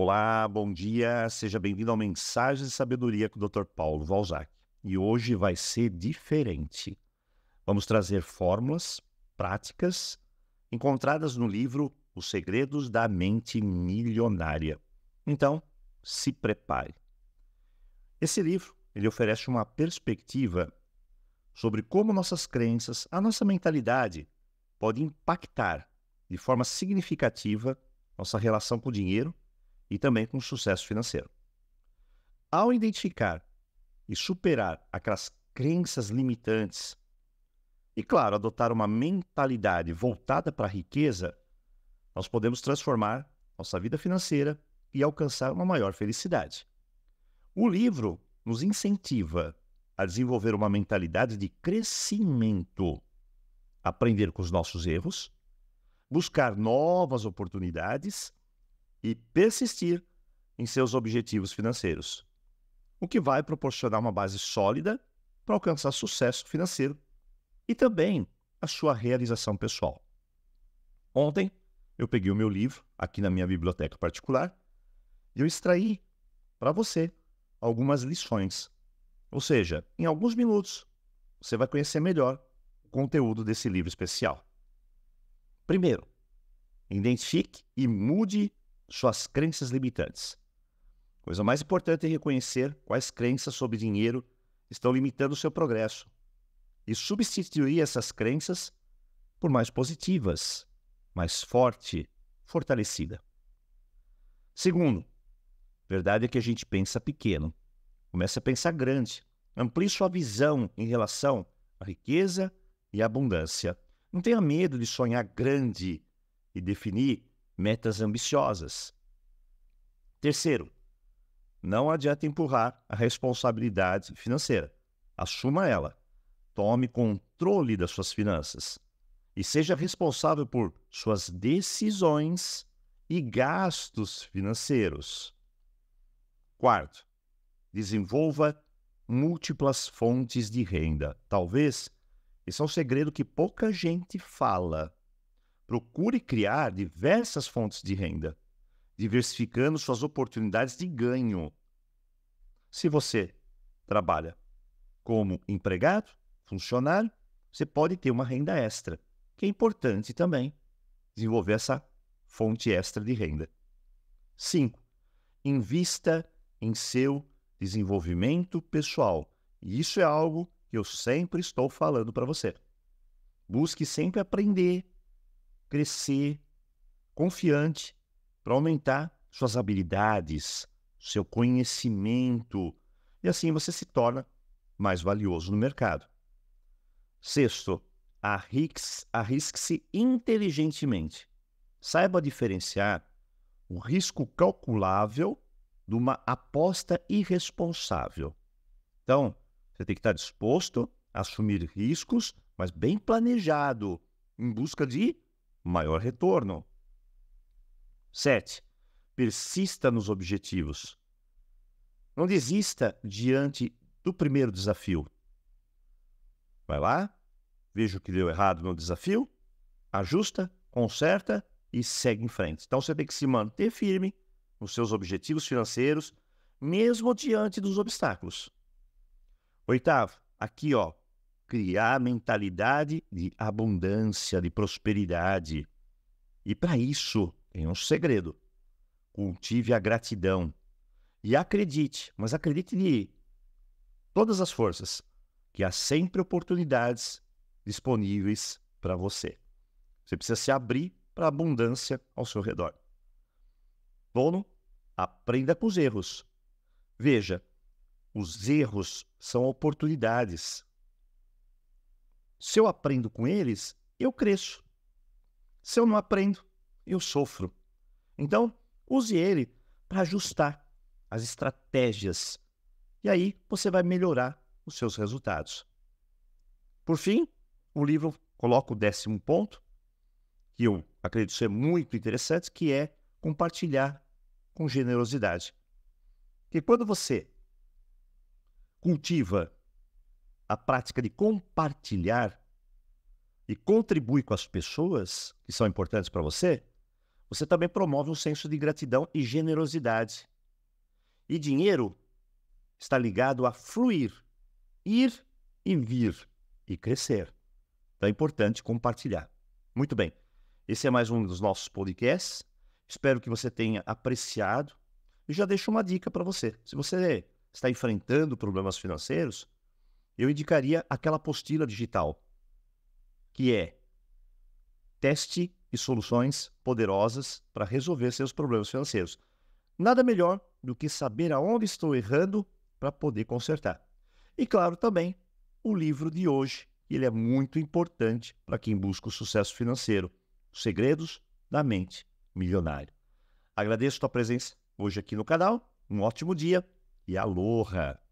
Olá, bom dia, seja bem-vindo ao Mensagem de Sabedoria com o Dr. Paulo Valzac. E hoje vai ser diferente. Vamos trazer fórmulas, práticas, encontradas no livro Os Segredos da Mente Milionária. Então, se prepare. Esse livro, ele oferece uma perspectiva sobre como nossas crenças, a nossa mentalidade, pode impactar de forma significativa nossa relação com o dinheiro e também com sucesso financeiro. Ao identificar e superar aquelas crenças limitantes e, claro, adotar uma mentalidade voltada para a riqueza, nós podemos transformar nossa vida financeira e alcançar uma maior felicidade. O livro nos incentiva a desenvolver uma mentalidade de crescimento, aprender com os nossos erros, buscar novas oportunidades e persistir em seus objetivos financeiros, o que vai proporcionar uma base sólida para alcançar sucesso financeiro e também a sua realização pessoal. Ontem, eu peguei o meu livro aqui na minha biblioteca particular e eu extraí para você algumas lições. Ou seja, em alguns minutos você vai conhecer melhor o conteúdo desse livro especial. Primeiro, identifique e mude suas crenças limitantes. Coisa mais importante é reconhecer quais crenças sobre dinheiro estão limitando o seu progresso e substituir essas crenças por mais positivas, mais forte, fortalecida. Segundo, verdade é que a gente pensa pequeno. Comece a pensar grande. Amplie sua visão em relação à riqueza e à abundância. Não tenha medo de sonhar grande e definir metas ambiciosas. Terceiro, não adianta empurrar a responsabilidade financeira. Assuma ela. Tome controle das suas finanças e seja responsável por suas decisões e gastos financeiros. Quarto, desenvolva múltiplas fontes de renda. Talvez esse é um segredo que pouca gente fala. Procure criar diversas fontes de renda, diversificando suas oportunidades de ganho. Se você trabalha como empregado, funcionário, você pode ter uma renda extra, que é importante também desenvolver essa fonte extra de renda. 5. Invista em seu desenvolvimento pessoal. E isso é algo que eu sempre estou falando para você. Busque sempre aprender, crescer confiante para aumentar suas habilidades, seu conhecimento, e assim você se torna mais valioso no mercado. Sexto, arrisque-se inteligentemente. Saiba diferenciar o risco calculável de uma aposta irresponsável. Então, você tem que estar disposto a assumir riscos, mas bem planejado, em busca de maior retorno. 7. Persista nos objetivos. Não desista diante do primeiro desafio. Vai lá, veja o que deu errado no desafio, ajusta, conserta e segue em frente. Então você tem que se manter firme nos seus objetivos financeiros, mesmo diante dos obstáculos. Oitavo, aqui ó, criar a mentalidade de abundância, de prosperidade. E para isso, tem um segredo. Cultive a gratidão. E acredite, mas acredite de todas as forças, que há sempre oportunidades disponíveis para você. Você precisa se abrir para a abundância ao seu redor. dono aprenda com os erros. Veja, os erros são oportunidades. Se eu aprendo com eles, eu cresço. Se eu não aprendo, eu sofro. Então, use ele para ajustar as estratégias. E aí você vai melhorar os seus resultados. Por fim, o livro coloca o décimo ponto, que eu acredito ser muito interessante, que é compartilhar com generosidade. Que quando você cultiva a prática de compartilhar e contribui com as pessoas que são importantes para você, você também promove um senso de gratidão e generosidade. E dinheiro está ligado a fluir, ir e vir e crescer. Então é importante compartilhar. Muito bem. Esse é mais um dos nossos podcasts. Espero que você tenha apreciado. E já deixo uma dica para você. Se você está enfrentando problemas financeiros, eu indicaria aquela apostila digital, que é teste e soluções poderosas para resolver seus problemas financeiros. Nada melhor do que saber aonde estou errando para poder consertar. E claro, também o livro de hoje, ele é muito importante para quem busca o sucesso financeiro, Segredos da Mente Milionário. Agradeço a tua presença hoje aqui no canal. Um ótimo dia e aloha!